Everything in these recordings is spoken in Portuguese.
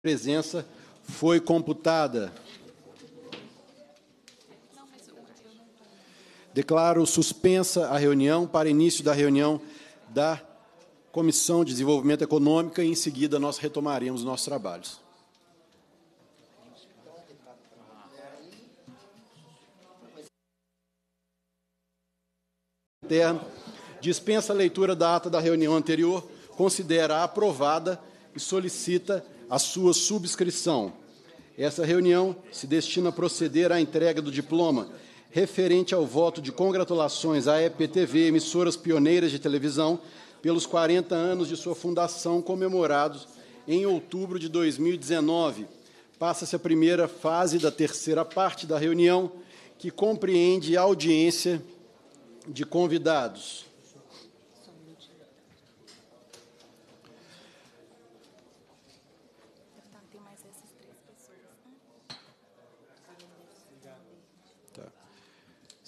presença foi computada. Declaro suspensa a reunião para início da reunião da Comissão de Desenvolvimento Econômico e, em seguida, nós retomaremos nossos trabalhos. dispensa a leitura da ata da reunião anterior, considera aprovada e solicita a sua subscrição. Essa reunião se destina a proceder à entrega do diploma referente ao voto de congratulações à EPTV, emissoras pioneiras de televisão, pelos 40 anos de sua fundação comemorados em outubro de 2019. Passa-se a primeira fase da terceira parte da reunião, que compreende a audiência de convidados.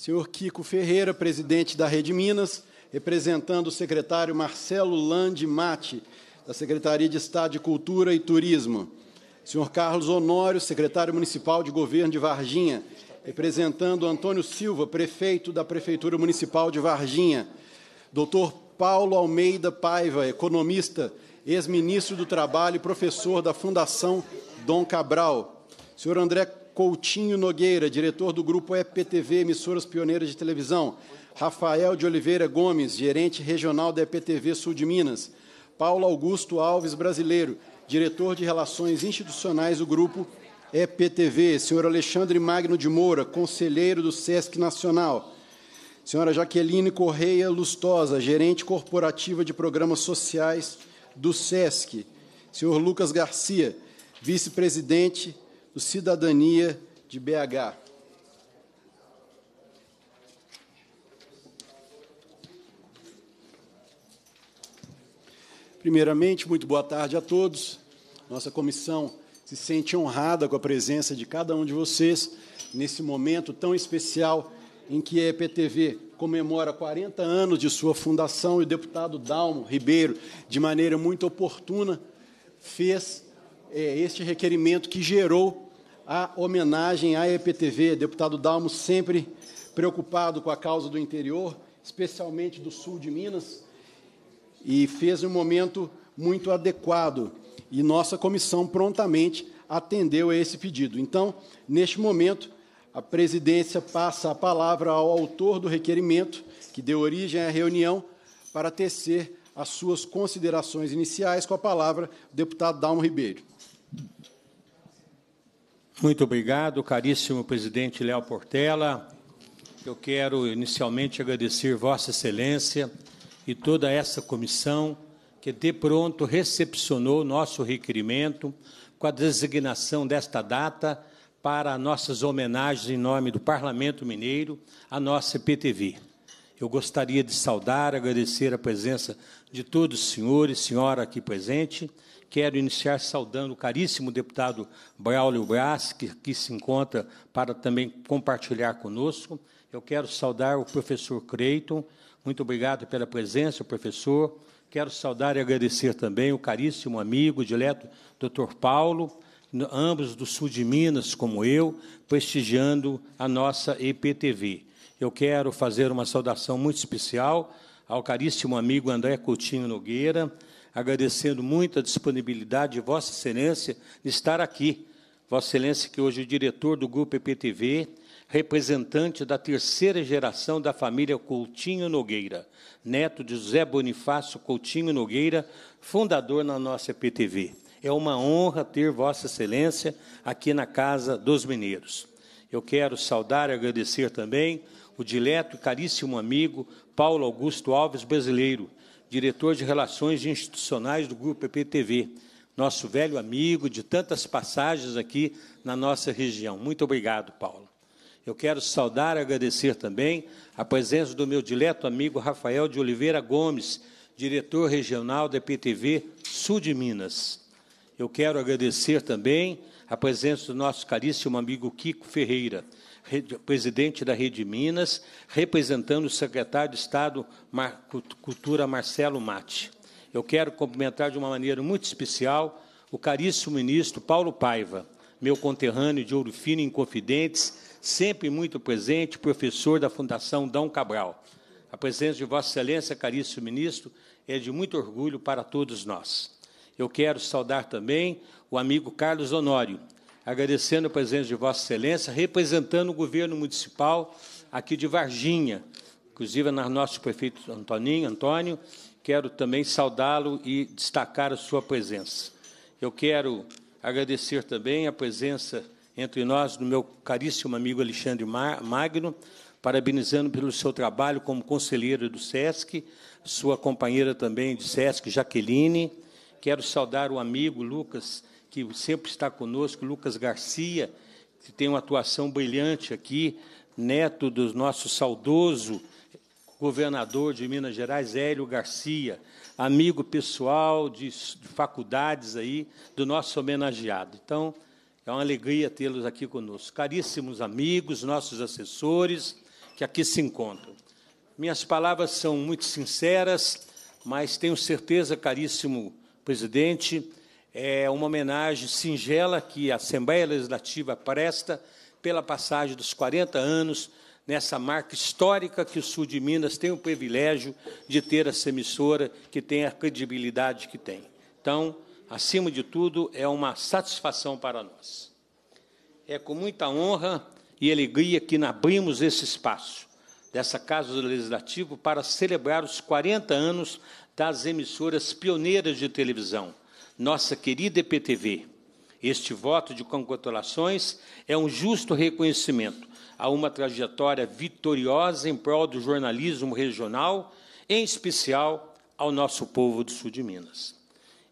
senhor Kiko Ferreira, presidente da Rede Minas, representando o secretário Marcelo Landi Mate, da Secretaria de Estado de Cultura e Turismo, senhor Carlos Honório, secretário municipal de Governo de Varginha, representando Antônio Silva, prefeito da Prefeitura Municipal de Varginha, doutor Paulo Almeida Paiva, economista, ex-ministro do Trabalho e professor da Fundação Dom Cabral, senhor André Coutinho Nogueira, diretor do grupo EPTV, emissoras pioneiras de televisão. Rafael de Oliveira Gomes, gerente regional da EPTV Sul de Minas. Paulo Augusto Alves Brasileiro, diretor de Relações Institucionais do grupo EPTV. Senhor Alexandre Magno de Moura, conselheiro do SESC Nacional. Senhora Jaqueline Correia Lustosa, gerente corporativa de programas sociais do SESC. Senhor Lucas Garcia, vice-presidente do Cidadania de BH. Primeiramente, muito boa tarde a todos. Nossa comissão se sente honrada com a presença de cada um de vocês nesse momento tão especial em que a EPTV comemora 40 anos de sua fundação e o deputado Dalmo Ribeiro, de maneira muito oportuna, fez é, este requerimento que gerou a homenagem à EPTV. Deputado Dalmo sempre preocupado com a causa do interior, especialmente do sul de Minas, e fez um momento muito adequado. E nossa comissão prontamente atendeu a esse pedido. Então, neste momento, a presidência passa a palavra ao autor do requerimento, que deu origem à reunião, para tecer as suas considerações iniciais com a palavra o deputado Dalmo Ribeiro. Muito obrigado, caríssimo presidente Léo Portela. Eu quero inicialmente agradecer Vossa Excelência e toda essa comissão que de pronto recepcionou nosso requerimento com a designação desta data para nossas homenagens em nome do Parlamento Mineiro à nossa PTV. Eu gostaria de saudar, agradecer a presença de todos os senhores, senhora aqui presente. Quero iniciar saudando o caríssimo deputado Braulio Brás, que, que se encontra para também compartilhar conosco. Eu quero saudar o professor Creighton. Muito obrigado pela presença, professor. Quero saudar e agradecer também o caríssimo amigo, dileto doutor Paulo, ambos do sul de Minas, como eu, prestigiando a nossa EPTV. Eu quero fazer uma saudação muito especial ao caríssimo amigo André Coutinho Nogueira, agradecendo muito a disponibilidade de Vossa Excelência de estar aqui. Vossa Excelência, que hoje é diretor do Grupo EPTV, representante da terceira geração da família Coutinho Nogueira, neto de José Bonifácio Coutinho Nogueira, fundador na nossa EPTV. É uma honra ter Vossa Excelência aqui na Casa dos Mineiros. Eu quero saudar e agradecer também o dileto e caríssimo amigo Paulo Augusto Alves Brasileiro, diretor de Relações Institucionais do Grupo EPTV, nosso velho amigo de tantas passagens aqui na nossa região. Muito obrigado, Paulo. Eu quero saudar e agradecer também a presença do meu dileto amigo Rafael de Oliveira Gomes, diretor regional da EPTV Sul de Minas. Eu quero agradecer também a presença do nosso caríssimo amigo Kiko Ferreira, presidente da Rede Minas, representando o secretário de Estado Mar Cultura Marcelo Mate. Eu quero cumprimentar de uma maneira muito especial o caríssimo ministro Paulo Paiva, meu conterrâneo de Ouro Fino em Confidentes, sempre muito presente, professor da Fundação Dom Cabral. A presença de Vossa Excelência, caríssimo ministro, é de muito orgulho para todos nós. Eu quero saudar também o amigo Carlos Honório, agradecendo a presença de Vossa Excelência, representando o governo municipal aqui de Varginha, inclusive nas nosso prefeito Antoninho, Antônio, quero também saudá-lo e destacar a sua presença. Eu quero agradecer também a presença entre nós do meu caríssimo amigo Alexandre Magno, parabenizando pelo seu trabalho como conselheiro do SESC, sua companheira também de SESC, Jaqueline. Quero saudar o amigo Lucas que sempre está conosco, Lucas Garcia, que tem uma atuação brilhante aqui, neto do nosso saudoso governador de Minas Gerais, Hélio Garcia, amigo pessoal de, de faculdades aí, do nosso homenageado. Então, é uma alegria tê-los aqui conosco. Caríssimos amigos, nossos assessores que aqui se encontram. Minhas palavras são muito sinceras, mas tenho certeza, caríssimo presidente, é uma homenagem singela que a Assembleia Legislativa presta pela passagem dos 40 anos nessa marca histórica que o Sul de Minas tem o privilégio de ter essa emissora que tem a credibilidade que tem. Então, acima de tudo, é uma satisfação para nós. É com muita honra e alegria que abrimos esse espaço dessa Casa do Legislativo para celebrar os 40 anos das emissoras pioneiras de televisão, nossa querida EPTV. Este voto de congratulações é um justo reconhecimento a uma trajetória vitoriosa em prol do jornalismo regional, em especial ao nosso povo do sul de Minas.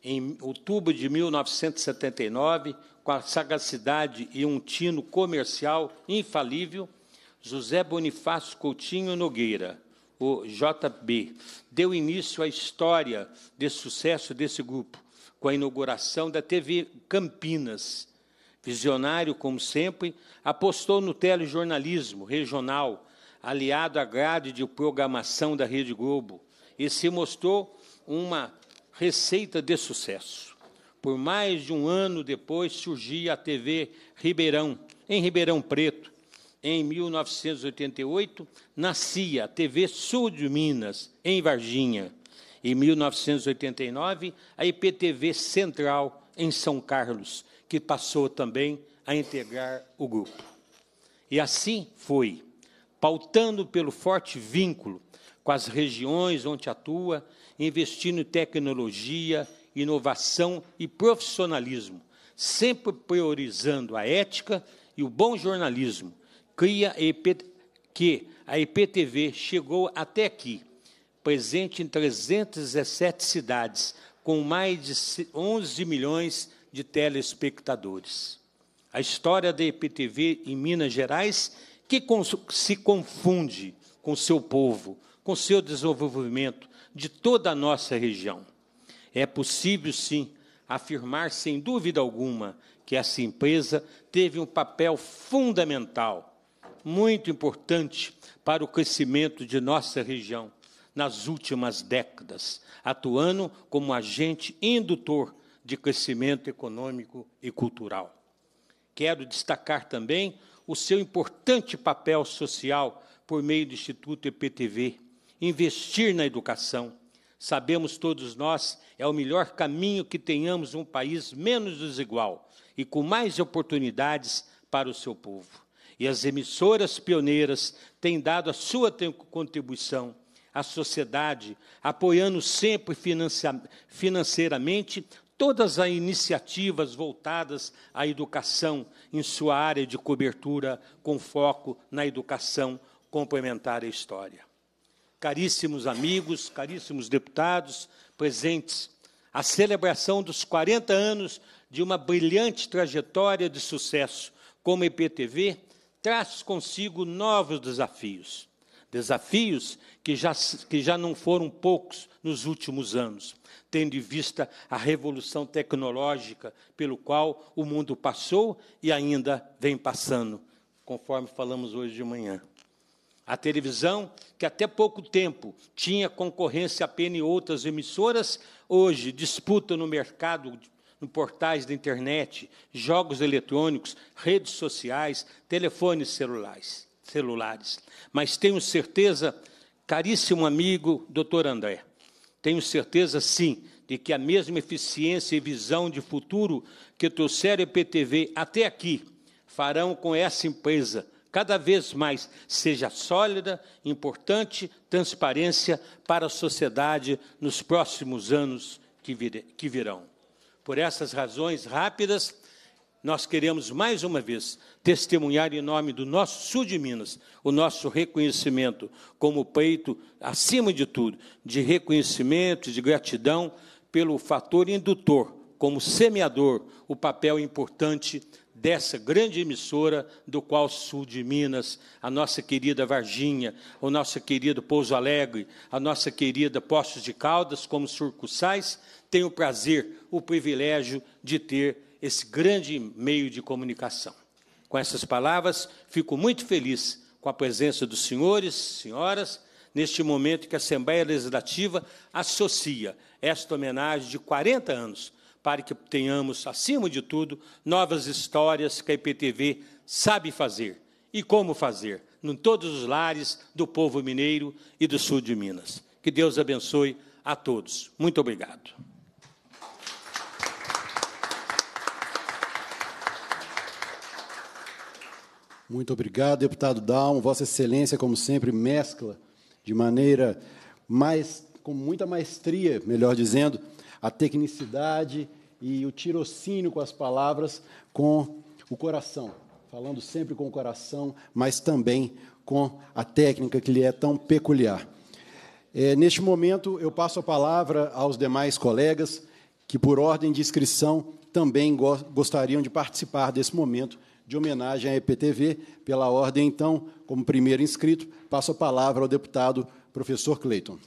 Em outubro de 1979, com a sagacidade e um tino comercial infalível, José Bonifácio Coutinho Nogueira, o JB, deu início à história de sucesso desse grupo, com a inauguração da TV Campinas. Visionário, como sempre, apostou no telejornalismo regional, aliado à grade de programação da Rede Globo, e se mostrou uma receita de sucesso. Por mais de um ano depois surgia a TV Ribeirão, em Ribeirão Preto. Em 1988, nascia a TV Sul de Minas, em Varginha. Em 1989, a IPTV Central, em São Carlos, que passou também a integrar o grupo. E assim foi, pautando pelo forte vínculo com as regiões onde atua, investindo em tecnologia, inovação e profissionalismo, sempre priorizando a ética e o bom jornalismo, cria que a IPTV chegou até aqui, presente em 317 cidades, com mais de 11 milhões de telespectadores. A história da EPTV em Minas Gerais, que se confunde com seu povo, com seu desenvolvimento de toda a nossa região. É possível, sim, afirmar sem dúvida alguma que essa empresa teve um papel fundamental, muito importante para o crescimento de nossa região, nas últimas décadas, atuando como agente indutor de crescimento econômico e cultural. Quero destacar também o seu importante papel social por meio do Instituto EPTV, investir na educação. Sabemos todos nós, é o melhor caminho que tenhamos um país menos desigual e com mais oportunidades para o seu povo. E as emissoras pioneiras têm dado a sua contribuição a sociedade, apoiando sempre financeiramente todas as iniciativas voltadas à educação em sua área de cobertura, com foco na educação complementar à história. Caríssimos amigos, caríssimos deputados presentes, a celebração dos 40 anos de uma brilhante trajetória de sucesso como IPTV traz consigo novos desafios Desafios que já, que já não foram poucos nos últimos anos, tendo em vista a revolução tecnológica pelo qual o mundo passou e ainda vem passando, conforme falamos hoje de manhã. A televisão, que até pouco tempo tinha concorrência apenas em outras emissoras, hoje disputa no mercado no portais da internet, jogos eletrônicos, redes sociais, telefones celulares celulares. Mas tenho certeza, caríssimo amigo doutor André, tenho certeza sim de que a mesma eficiência e visão de futuro que trouxeram a EPTV até aqui farão com essa empresa cada vez mais seja sólida, importante, transparência para a sociedade nos próximos anos que, virão. Por essas razões rápidas, nós queremos mais uma vez testemunhar em nome do nosso sul de Minas o nosso reconhecimento como peito, acima de tudo, de reconhecimento, de gratidão pelo fator indutor, como semeador, o papel importante dessa grande emissora do qual sul de Minas, a nossa querida Varginha, o nosso querido Pouso Alegre, a nossa querida Poços de Caldas, como surcursais, tem o prazer, o privilégio de ter esse grande meio de comunicação. Com essas palavras, fico muito feliz com a presença dos senhores, senhoras, neste momento que a Assembleia Legislativa associa esta homenagem de 40 anos para que tenhamos, acima de tudo, novas histórias que a IPTV sabe fazer e como fazer em todos os lares do povo mineiro e do sul de Minas. Que Deus abençoe a todos. Muito obrigado. Muito obrigado, deputado Dalmo. Vossa Excelência, como sempre, mescla de maneira mais, com muita maestria, melhor dizendo, a tecnicidade e o tirocínio com as palavras, com o coração. Falando sempre com o coração, mas também com a técnica que lhe é tão peculiar. É, neste momento, eu passo a palavra aos demais colegas que, por ordem de inscrição, também go gostariam de participar desse momento de homenagem à EPTV pela ordem, então, como primeiro inscrito, passo a palavra ao deputado professor Cleiton.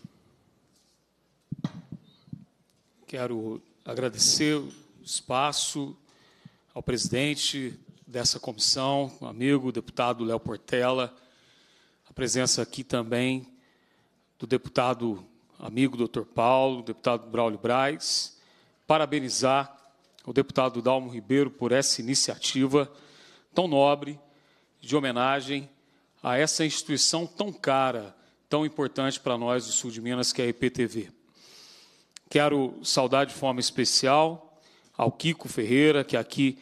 Quero agradecer o espaço ao presidente dessa comissão, amigo deputado Léo Portela, a presença aqui também do deputado amigo doutor Paulo, deputado Braulio Braz, parabenizar o deputado Dalmo Ribeiro por essa iniciativa tão nobre, de homenagem a essa instituição tão cara, tão importante para nós do sul de Minas, que é a IPTV. Quero saudar de forma especial ao Kiko Ferreira, que aqui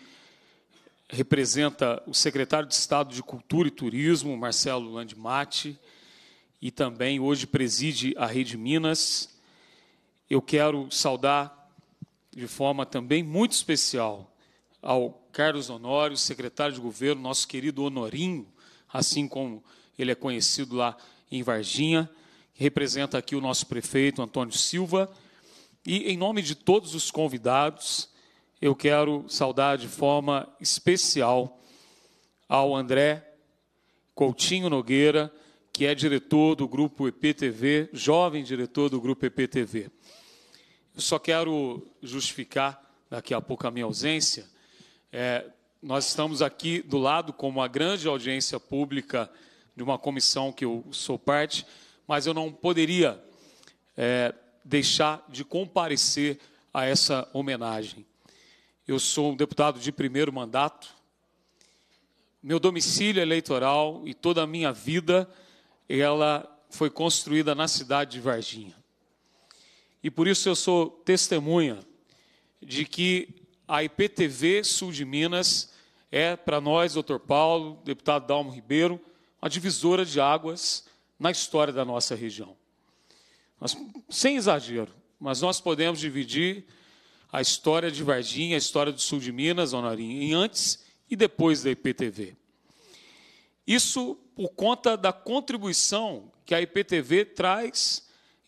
representa o secretário de Estado de Cultura e Turismo, Marcelo Landmatti, e também hoje preside a Rede Minas. Eu quero saudar de forma também muito especial ao Carlos Honório, secretário de governo, nosso querido Honorinho, assim como ele é conhecido lá em Varginha, representa aqui o nosso prefeito Antônio Silva. E em nome de todos os convidados, eu quero saudar de forma especial ao André Coutinho Nogueira, que é diretor do grupo EPTV, jovem diretor do grupo EPTV. Eu só quero justificar daqui a pouco a minha ausência é, nós estamos aqui do lado com uma grande audiência pública de uma comissão que eu sou parte, mas eu não poderia é, deixar de comparecer a essa homenagem. Eu sou um deputado de primeiro mandato. Meu domicílio eleitoral e toda a minha vida ela foi construída na cidade de Varginha. E por isso eu sou testemunha de que a IPTV Sul de Minas é, para nós, doutor Paulo, deputado Dalmo Ribeiro, uma divisora de águas na história da nossa região. Nós, sem exagero, mas nós podemos dividir a história de Varginha, a história do sul de Minas, Honorinho, em antes e depois da IPTV. Isso por conta da contribuição que a IPTV traz,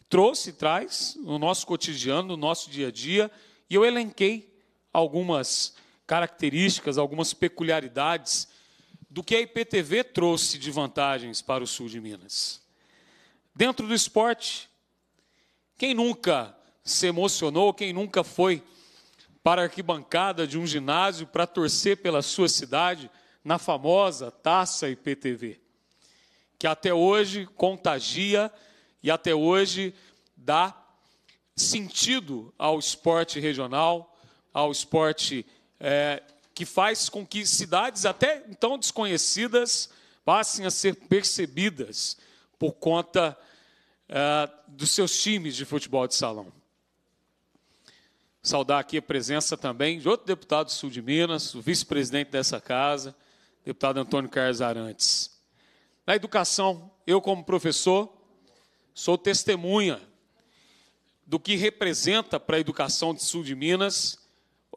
trouxe e traz no nosso cotidiano, no nosso dia a dia, e eu elenquei algumas características, algumas peculiaridades do que a IPTV trouxe de vantagens para o sul de Minas. Dentro do esporte, quem nunca se emocionou, quem nunca foi para a arquibancada de um ginásio para torcer pela sua cidade na famosa Taça IPTV, que até hoje contagia e até hoje dá sentido ao esporte regional, ao esporte é, que faz com que cidades até então desconhecidas passem a ser percebidas por conta é, dos seus times de futebol de salão. Saudar aqui a presença também de outro deputado do Sul de Minas, o vice-presidente dessa casa, deputado Antônio Carlos Arantes. Na educação, eu, como professor, sou testemunha do que representa para a educação do Sul de Minas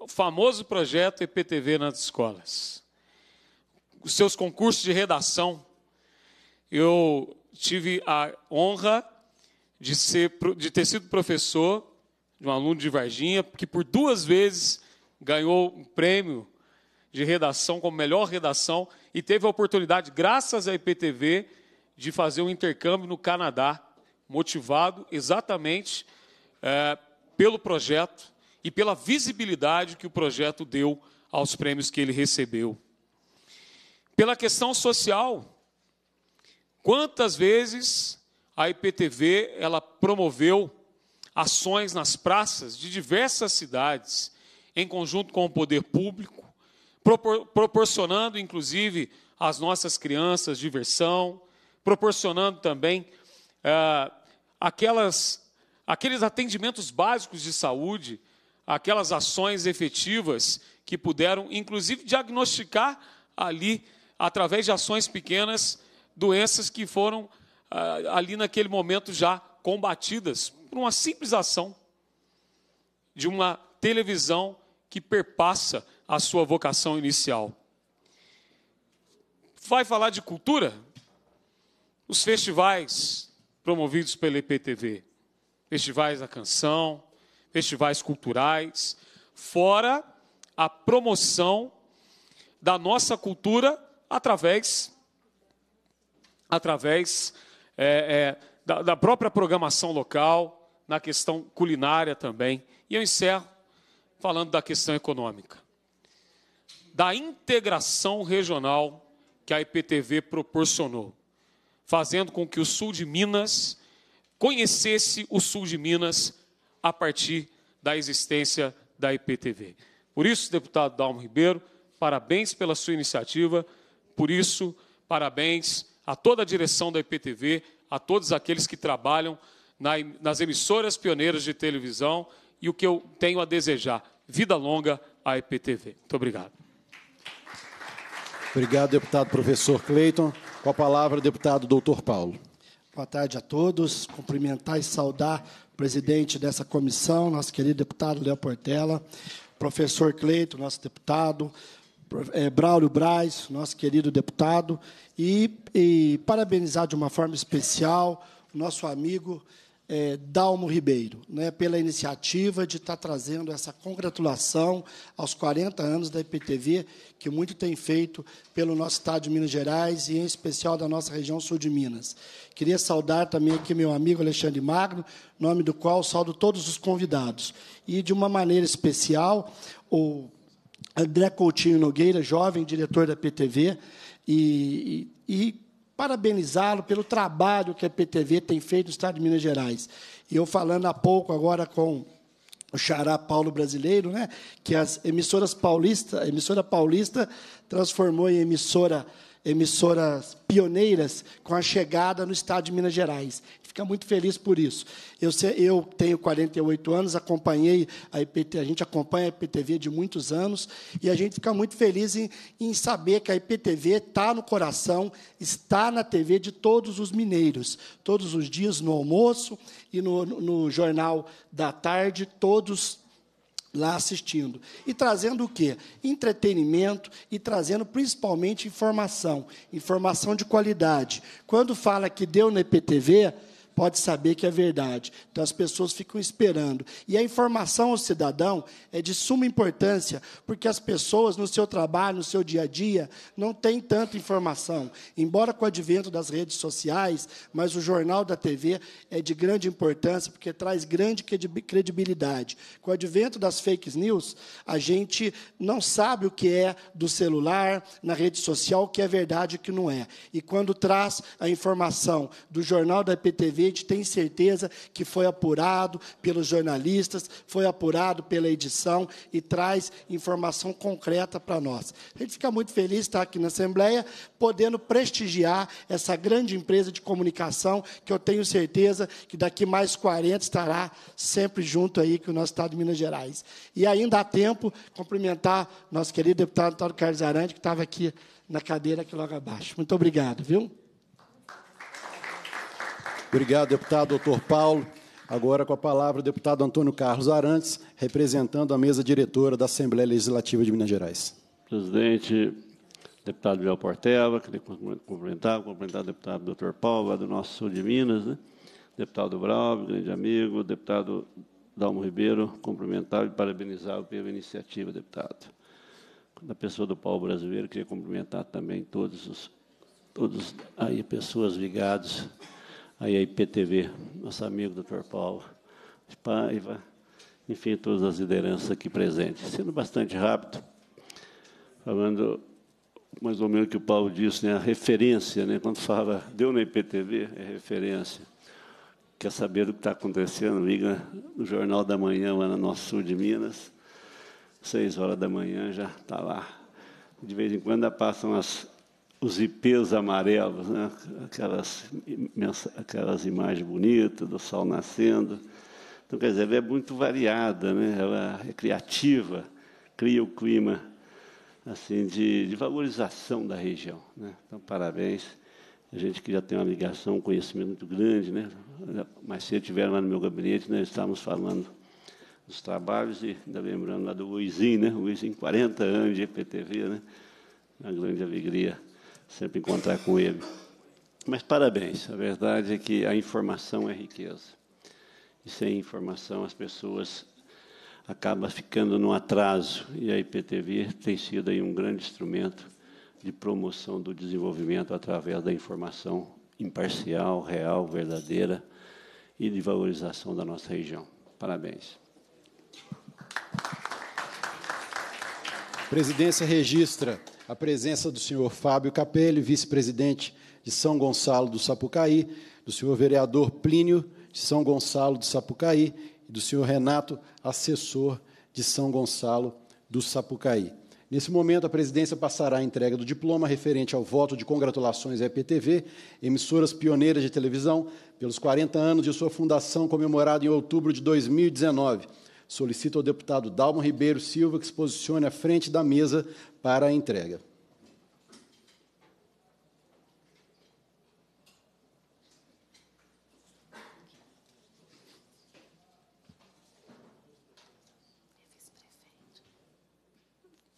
o famoso projeto EPTV nas escolas. Os seus concursos de redação. Eu tive a honra de, ser, de ter sido professor de um aluno de Varginha, que por duas vezes ganhou um prêmio de redação, como melhor redação, e teve a oportunidade, graças à IPTV, de fazer um intercâmbio no Canadá, motivado exatamente é, pelo projeto e pela visibilidade que o projeto deu aos prêmios que ele recebeu. Pela questão social, quantas vezes a IPTV ela promoveu ações nas praças de diversas cidades, em conjunto com o poder público, propor proporcionando inclusive às nossas crianças diversão, proporcionando também eh, aquelas, aqueles atendimentos básicos de saúde aquelas ações efetivas que puderam, inclusive, diagnosticar ali, através de ações pequenas, doenças que foram ah, ali naquele momento já combatidas por uma simples ação de uma televisão que perpassa a sua vocação inicial. Vai falar de cultura? Os festivais promovidos pela EPTV. Festivais da canção, festivais culturais, fora a promoção da nossa cultura através através é, é, da, da, própria programação local, na questão culinária também. E eu encerro falando da questão econômica, da integração regional que a IPTV proporcionou, fazendo com que o sul de Minas conhecesse o sul de Minas a partir da existência da IPTV. Por isso, deputado Dalmo Ribeiro, parabéns pela sua iniciativa, por isso, parabéns a toda a direção da IPTV, a todos aqueles que trabalham nas emissoras pioneiras de televisão e o que eu tenho a desejar. Vida longa à IPTV. Muito obrigado. Obrigado, deputado professor Cleiton. Com a palavra, deputado doutor Paulo. Boa tarde a todos. Cumprimentar e saudar o presidente dessa comissão, nosso querido deputado Léo Portela, professor Cleito, nosso deputado, eh, Braulio Braz, nosso querido deputado, e, e parabenizar de uma forma especial o nosso amigo é, Dalmo Ribeiro, né, pela iniciativa de estar tá trazendo essa congratulação aos 40 anos da IPTV, que muito tem feito pelo nosso Estado de Minas Gerais e, em especial, da nossa região sul de Minas. Queria saudar também aqui meu amigo Alexandre Magno, nome do qual saldo todos os convidados. E, de uma maneira especial, o André Coutinho Nogueira, jovem diretor da IPTV e, e, e parabenizá-lo pelo trabalho que a PTV tem feito no Estado de Minas Gerais. E eu falando há pouco agora com o xará Paulo brasileiro, né, que as emissoras paulista, a emissora paulista transformou em emissora emissoras pioneiras com a chegada no estado de Minas Gerais. Fica muito feliz por isso. Eu, eu tenho 48 anos, acompanhei a IPT, a gente acompanha a IPTV de muitos anos e a gente fica muito feliz em, em saber que a IPTV está no coração, está na TV de todos os mineiros, todos os dias no almoço e no, no jornal da tarde, todos lá assistindo. E trazendo o quê? Entretenimento e trazendo principalmente informação, informação de qualidade. Quando fala que deu no EPTV, pode saber que é verdade. Então as pessoas ficam esperando. E a informação ao cidadão é de suma importância, porque as pessoas no seu trabalho, no seu dia a dia, não têm tanta informação. Embora com o advento das redes sociais, mas o jornal da TV é de grande importância, porque traz grande credibilidade. Com o advento das fake news, a gente não sabe o que é do celular, na rede social, o que é verdade e o que não é. E quando traz a informação do jornal da IPTV presidente tem certeza que foi apurado pelos jornalistas, foi apurado pela edição e traz informação concreta para nós. A gente fica muito feliz de estar aqui na Assembleia, podendo prestigiar essa grande empresa de comunicação, que eu tenho certeza que daqui mais 40 estará sempre junto aí com o nosso Estado de Minas Gerais. E ainda há tempo, cumprimentar nosso querido deputado Antônio Carlos Arante, que estava aqui na cadeira aqui logo abaixo. Muito obrigado, viu? Obrigado, deputado doutor Paulo. Agora, com a palavra, o deputado Antônio Carlos Arantes, representando a mesa diretora da Assembleia Legislativa de Minas Gerais. Presidente, deputado Miguel Portela, queria cumprimentar, cumprimentar o deputado doutor Paulo, do nosso sul de Minas, né? deputado Bravo, grande amigo, deputado Dalmo Ribeiro, cumprimentar e parabenizar pela iniciativa, deputado. Da pessoa do Paulo Brasileiro, queria cumprimentar também todos os todos aí pessoas ligadas aí a IPTV, nosso amigo doutor Paulo Paiva, enfim, todas as lideranças aqui presentes. Sendo bastante rápido, falando mais ou menos o que o Paulo disse, né, a referência, né, quando fala, deu na IPTV, é referência. Quer saber o que está acontecendo? Liga no Jornal da Manhã, lá no nosso sul de Minas, seis horas da manhã já está lá. De vez em quando passam as, os IPs amarelos, né? aquelas, aquelas imagens bonitas do sol nascendo. Então, quer dizer, ela é muito variada, né? ela é criativa, cria o clima assim de, de valorização da região. Né? Então, parabéns. A gente que já tem uma ligação, um conhecimento muito grande. Né? Mais cedo tiveram lá no meu gabinete, nós né? estávamos falando dos trabalhos e ainda lembrando lá do Luizinho, né? Luizinho, 40 anos de EPTV, né? Uma grande alegria sempre encontrar com ele. Mas parabéns, a verdade é que a informação é riqueza. E sem informação as pessoas acabam ficando no atraso. E a IPTV tem sido aí um grande instrumento de promoção do desenvolvimento através da informação imparcial, real, verdadeira e de valorização da nossa região. Parabéns. Presidência registra a presença do senhor Fábio Capelli, vice-presidente de São Gonçalo do Sapucaí, do senhor vereador Plínio de São Gonçalo do Sapucaí e do senhor Renato, assessor de São Gonçalo do Sapucaí. Nesse momento, a presidência passará a entrega do diploma referente ao voto de congratulações à EPTV, emissoras pioneiras de televisão, pelos 40 anos de sua fundação, comemorado em outubro de 2019. Solicito ao deputado Dalmo Ribeiro Silva que se posicione à frente da mesa para a entrega.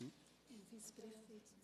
É vice-prefeito. É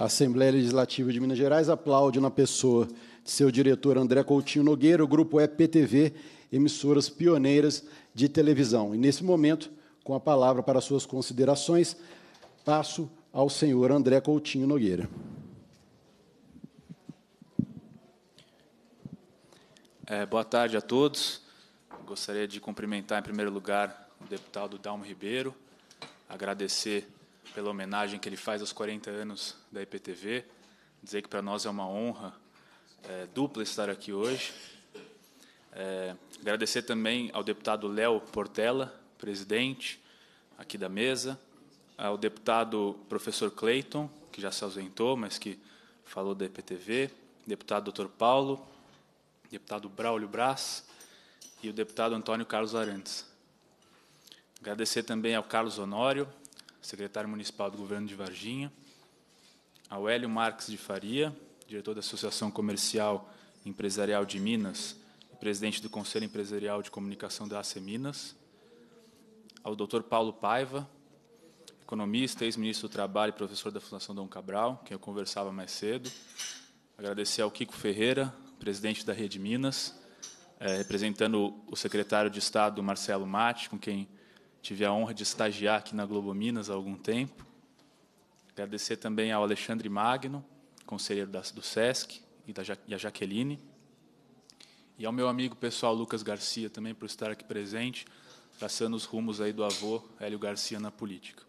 A Assembleia Legislativa de Minas Gerais aplaude na pessoa de seu diretor André Coutinho Nogueira, o grupo EPTV, emissoras pioneiras de televisão. E nesse momento, com a palavra para suas considerações, passo ao senhor André Coutinho Nogueira. É, boa tarde a todos. Gostaria de cumprimentar, em primeiro lugar, o deputado Dalmo Ribeiro, agradecer pela homenagem que ele faz aos 40 anos da IPTV. Dizer que para nós é uma honra é, dupla estar aqui hoje. É, agradecer também ao deputado Léo Portela, presidente aqui da mesa, ao deputado professor Cleiton, que já se ausentou, mas que falou da IPTV, deputado doutor Paulo, deputado Braulio Braz e o deputado Antônio Carlos Arantes. Agradecer também ao Carlos Honório, secretário municipal do governo de Varginha, ao Hélio Marques de Faria, diretor da Associação Comercial e Empresarial de Minas e presidente do Conselho Empresarial de Comunicação da AC Minas, ao Dr. Paulo Paiva, economista, ex-ministro do Trabalho e professor da Fundação Dom Cabral, que eu conversava mais cedo. Agradecer ao Kiko Ferreira, presidente da Rede Minas, eh, representando o secretário de Estado, Marcelo Mati, com quem Tive a honra de estagiar aqui na Globo Minas há algum tempo. Agradecer também ao Alexandre Magno, conselheiro do SESC, e, a Jaqueline. E ao meu amigo pessoal Lucas Garcia também por estar aqui presente, traçando os rumos aí do avô Hélio Garcia na política.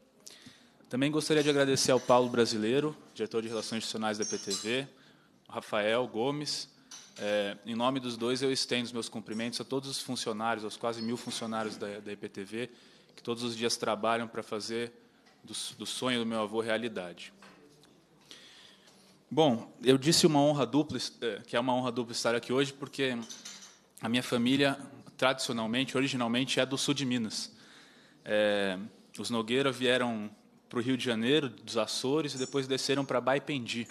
Também gostaria de agradecer ao Paulo Brasileiro, diretor de Relações Institucionais da PTV, Rafael Gomes. É, em nome dos dois, eu estendo os meus cumprimentos a todos os funcionários, aos quase mil funcionários da, da IPTV, que todos os dias trabalham para fazer do, do sonho do meu avô realidade. Bom, eu disse uma honra dupla, eh, que é uma honra dupla estar aqui hoje, porque a minha família, tradicionalmente, originalmente, é do sul de Minas. É, os Nogueira vieram para o Rio de Janeiro, dos Açores, e depois desceram para Baipendi.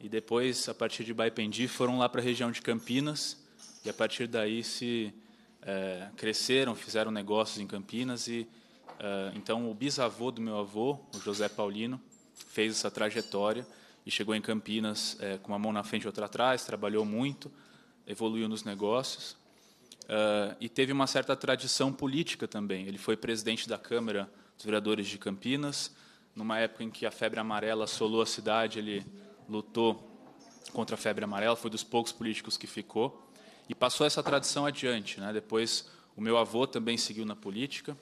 E depois, a partir de Baipendi, foram lá para a região de Campinas, e a partir daí se é, cresceram, fizeram negócios em Campinas e é, então o bisavô do meu avô, o José Paulino, fez essa trajetória e chegou em Campinas é, com uma mão na frente e outra atrás, trabalhou muito, evoluiu nos negócios é, e teve uma certa tradição política também. Ele foi presidente da Câmara dos Vereadores de Campinas, numa época em que a febre amarela assolou a cidade, ele lutou contra a febre amarela, foi dos poucos políticos que ficou e passou essa tradição adiante. Né? Depois, o meu avô também seguiu na política,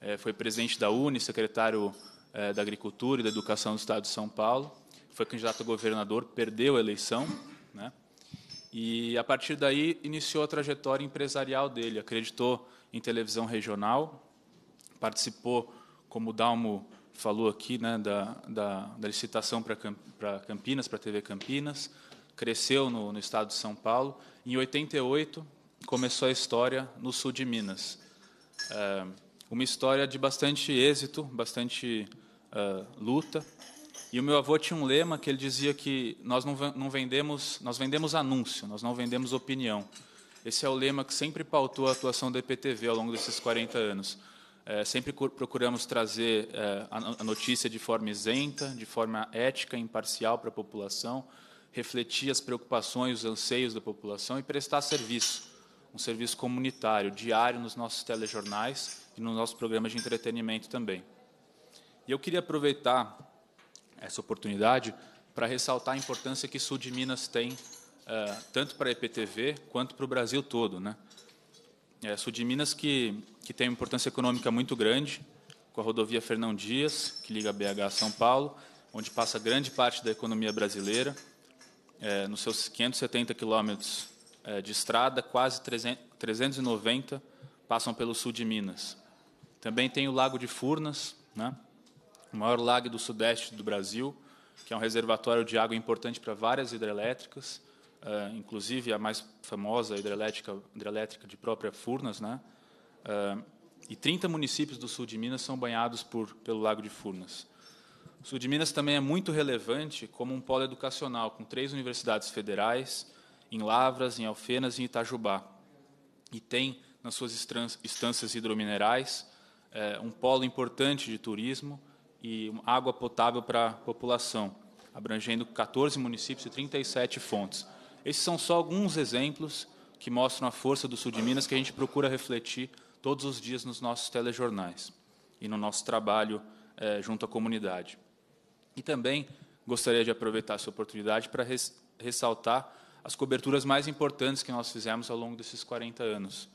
é, foi presidente da Uni, secretário é, da Agricultura e da Educação do Estado de São Paulo, foi candidato a governador, perdeu a eleição, né? e a partir daí iniciou a trajetória empresarial dele. Acreditou em televisão regional, participou, como o Dalmo falou aqui, né, da, da, da licitação para Campinas, para a TV Campinas, cresceu no, no estado de São Paulo em 88, começou a história no sul de Minas. É, uma história de bastante êxito, bastante uh, luta. E o meu avô tinha um lema que ele dizia que nós não, não vendemos, nós vendemos anúncio, nós não vendemos opinião. Esse é o lema que sempre pautou a atuação da EPTV ao longo desses 40 anos. É, sempre procuramos trazer é, a notícia de forma isenta, de forma ética, imparcial para a população, refletir as preocupações, os anseios da população e prestar serviço, um serviço comunitário, diário nos nossos telejornais e nos nossos programas de entretenimento também. E eu queria aproveitar essa oportunidade para ressaltar a importância que Sul de Minas tem uh, tanto para a EPTV quanto para o Brasil todo. Né? É, Sul de Minas que, que tem uma importância econômica muito grande, com a rodovia Fernão Dias, que liga BH a São Paulo, onde passa grande parte da economia brasileira, é, nos seus 570 quilômetros é, de estrada, quase 300, 390 passam pelo sul de Minas. Também tem o Lago de Furnas, né? o maior lago do sudeste do Brasil, que é um reservatório de água importante para várias hidrelétricas, é, inclusive a mais famosa hidrelétrica, hidrelétrica de própria Furnas. Né? É, e 30 municípios do sul de Minas são banhados por, pelo Lago de Furnas. O sul de Minas também é muito relevante como um polo educacional, com três universidades federais, em Lavras, em Alfenas e em Itajubá. E tem, nas suas instâncias hidrominerais, eh, um polo importante de turismo e água potável para a população, abrangendo 14 municípios e 37 fontes. Esses são só alguns exemplos que mostram a força do sul de Minas que a gente procura refletir todos os dias nos nossos telejornais e no nosso trabalho eh, junto à comunidade. E também gostaria de aproveitar essa oportunidade para res, ressaltar as coberturas mais importantes que nós fizemos ao longo desses 40 anos.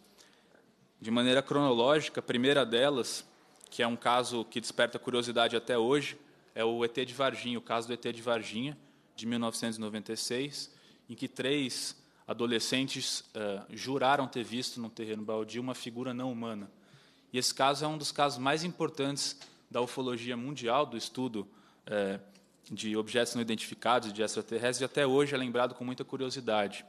De maneira cronológica, a primeira delas, que é um caso que desperta curiosidade até hoje, é o ET de Varginha, o caso do ET de Varginha, de 1996, em que três adolescentes uh, juraram ter visto num terreno baldio uma figura não humana. E esse caso é um dos casos mais importantes da ufologia mundial, do estudo é, de objetos não identificados, de extraterrestres, e até hoje é lembrado com muita curiosidade.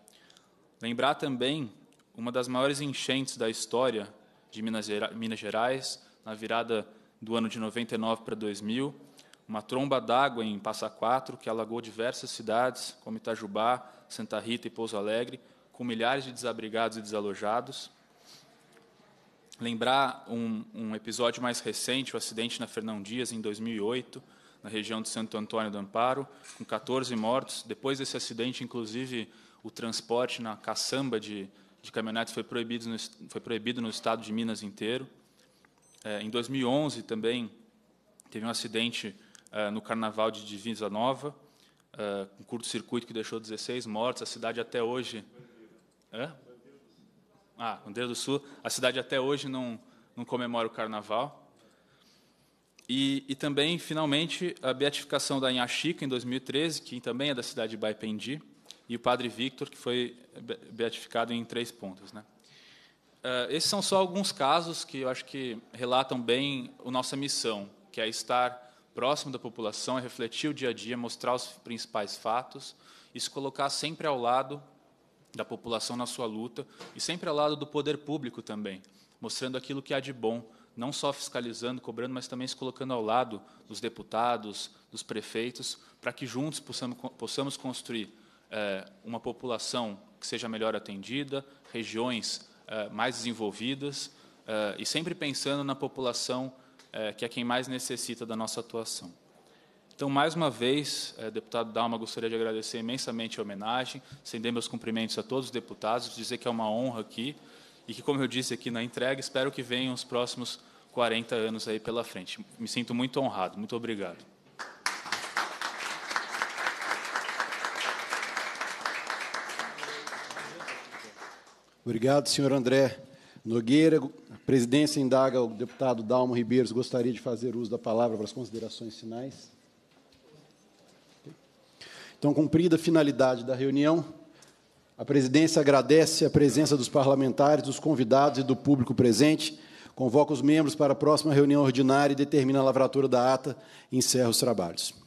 Lembrar também uma das maiores enchentes da história de Minas, Gera Minas Gerais, na virada do ano de 99 para 2000, uma tromba d'água em Passa Quatro, que alagou diversas cidades, como Itajubá, Santa Rita e Pouso Alegre, com milhares de desabrigados e desalojados. Lembrar um, um episódio mais recente, o acidente na Fernão Dias, em 2008, na região de Santo Antônio do Amparo, com 14 mortos. Depois desse acidente, inclusive, o transporte na caçamba de, de caminhonetes foi proibido, no, foi proibido no estado de Minas inteiro. É, em 2011, também, teve um acidente é, no Carnaval de Divisa Nova, é, um curto-circuito que deixou 16 mortos. A cidade até hoje... Hã? Ah, Bandeira do Sul. A cidade até hoje não, não comemora o Carnaval. E, e, também, finalmente, a beatificação da Inha Chica, em 2013, que também é da cidade de Baipendi, e o padre Victor, que foi beatificado em três pontos. Né? Uh, esses são só alguns casos que eu acho que relatam bem a nossa missão, que é estar próximo da população, é refletir o dia a dia, mostrar os principais fatos e se colocar sempre ao lado da população na sua luta e sempre ao lado do poder público também, mostrando aquilo que há de bom não só fiscalizando, cobrando, mas também se colocando ao lado dos deputados, dos prefeitos, para que juntos possamos, possamos construir é, uma população que seja melhor atendida, regiões é, mais desenvolvidas, é, e sempre pensando na população é, que é quem mais necessita da nossa atuação. Então, mais uma vez, é, deputado Dalma, gostaria de agradecer imensamente a homenagem, estender meus cumprimentos a todos os deputados, dizer que é uma honra aqui e que, como eu disse aqui na entrega, espero que venham os próximos 40 anos aí pela frente. Me sinto muito honrado. Muito obrigado. Obrigado, senhor André Nogueira. A presidência indaga o deputado Dalmo Ribeiros. Gostaria de fazer uso da palavra para as considerações finais. Então, cumprida a finalidade da reunião, a presidência agradece a presença dos parlamentares, dos convidados e do público presente. Convoca os membros para a próxima reunião ordinária e determina a lavratura da ata. Encerra os trabalhos.